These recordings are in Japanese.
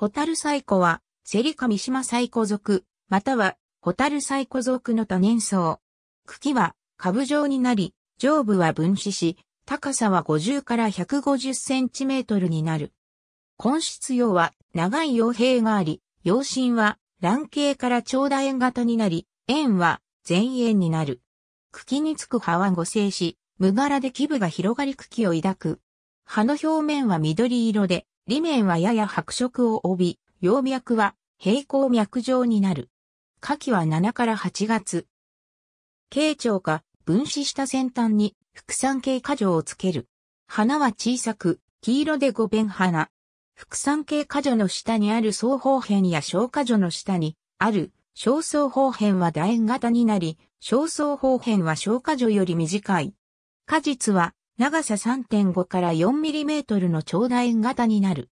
ホタルサイコは、セリカミシマサイコ属、または、ホタルサイコ属の多年草。茎は、株状になり、上部は分子し、高さは50から150センチメートルになる。根室葉は長い葉柄があり、葉身は卵形から長楕円型になり、円は全円になる。茎につく葉は五星し、無柄で基部が広がり茎を抱く。葉の表面は緑色で、裏面はやや白色を帯び、葉脈は平行脈状になる。下記は7から8月。形状か分子した先端に副産系果樹をつける。花は小さく、黄色で五弁花。副産系果樹の下にある双方辺や小果樹の下にある小双方辺は楕円型になり、小双方辺は小果樹より短い。果実は長さ3.5から4ミリメートルの長大型になる。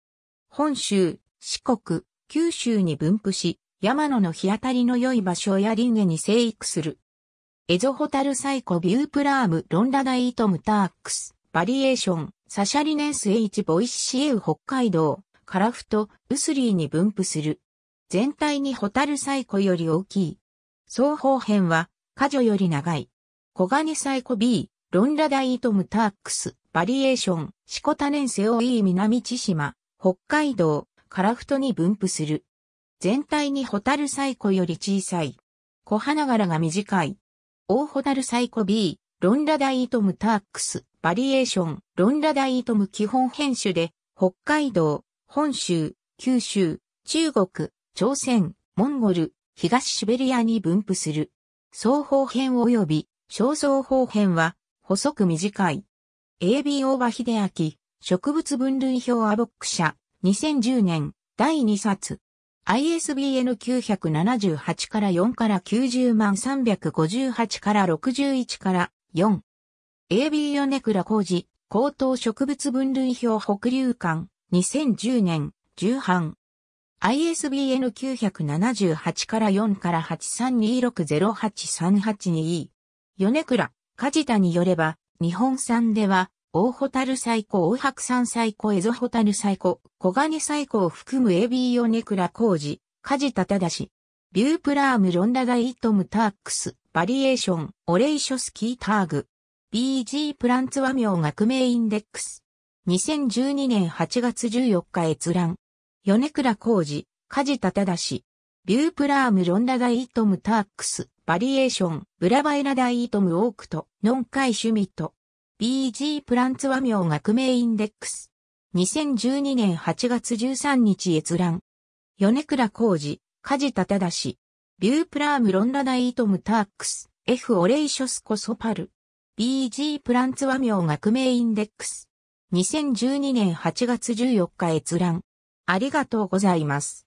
本州、四国、九州に分布し、山野の日当たりの良い場所や林家に生育する。エゾホタルサイコビュープラームロンダダイートムタークス、バリエーション、サシャリネンス H ボイシエウ北海道、カラフト、ウスリーに分布する。全体にホタルサイコより大きい。双方辺は、カジョより長い。コガネサイコ B、ロンラダイトムタークス、バリエーション、シコタネンセオイ南千島、北海道、カラフトに分布する。全体にホタルサイコより小さい。小花柄が短い。大ホタルサイコ B、ロンラダイトムタークス、バリエーション、ロンラダイトム基本編種で、北海道、本州、九州、中国、朝鮮、モンゴル、東シベリアに分布する。双方編及び、小双方編は、細く短い。AB 大場秀明、植物分類表アボック社、2010年、第2冊。ISBN 978から4から90万358から61から4。AB 米倉浩二、高等植物分類表北流館、2010年、重版。ISBN 978から4から832608382。米倉。梶田によれば、日本産では、大ホタルサイコ、大白山サイコ、エゾホタルサイコ、小金サイコを含むエビヨネクラ工事、梶田忠氏。ビュープラームロンダガイトムタックス、バリエーション、オレイショスキーターグ。BG プランツ和名学名インデックス。2012年8月14日閲覧。米倉浩二、梶田忠。ビュープラームロンダガイトムタックス、バリエーション、ブラバエナダイートムオークと、ノンカイシュミット。BG プランツ和名学名インデックス。2012年8月13日閲覧。米倉浩二、梶田正。ビュープラームロンラダイートムタークス、F オレイショスコソパル。BG プランツ和名学名インデックス。2012年8月14日閲覧。ありがとうございます。